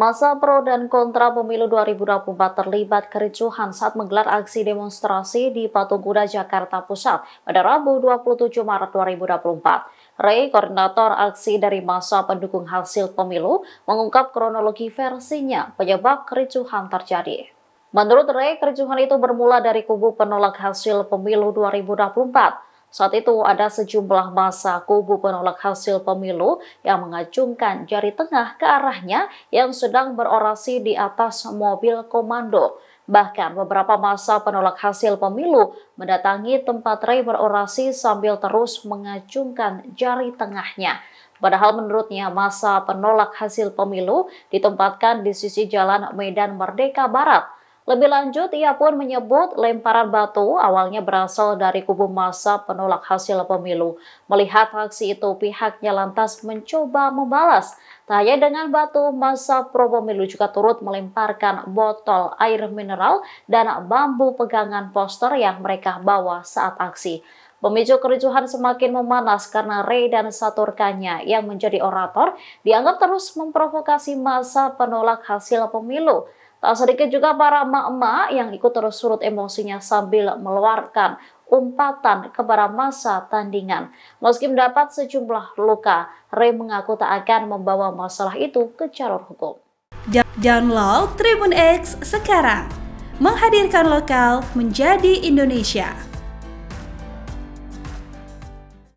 Masa pro dan kontra pemilu 2024 terlibat kericuhan saat menggelar aksi demonstrasi di Patung Kuda, Jakarta Pusat pada Rabu 27 Maret 2024. Ray, koordinator aksi dari masa pendukung hasil pemilu, mengungkap kronologi versinya penyebab kericuhan terjadi. Menurut Ray, kericuhan itu bermula dari kubu penolak hasil pemilu 2024. Saat itu ada sejumlah masa kubu penolak hasil pemilu yang mengacungkan jari tengah ke arahnya yang sedang berorasi di atas mobil komando. Bahkan beberapa masa penolak hasil pemilu mendatangi tempat Ray berorasi sambil terus mengacungkan jari tengahnya. Padahal menurutnya masa penolak hasil pemilu ditempatkan di sisi jalan Medan Merdeka Barat lebih lanjut, ia pun menyebut lemparan batu awalnya berasal dari kubu massa penolak hasil pemilu. Melihat aksi itu, pihaknya lantas mencoba membalas. Tak hanya dengan batu, massa pro pemilu juga turut melemparkan botol air mineral dan bambu pegangan poster yang mereka bawa saat aksi. Pemicu kericuhan semakin memanas karena Ray dan satu rekannya yang menjadi orator dianggap terus memprovokasi massa penolak hasil pemilu. Tak sedikit juga para emak-emak yang ikut terus surut emosinya sambil meluarkan umpatan kepada masa tandingan. Meski mendapat sejumlah luka, Ray mengaku tak akan membawa masalah itu ke jalur hukum. Download Tribun X sekarang, menghadirkan lokal menjadi Indonesia.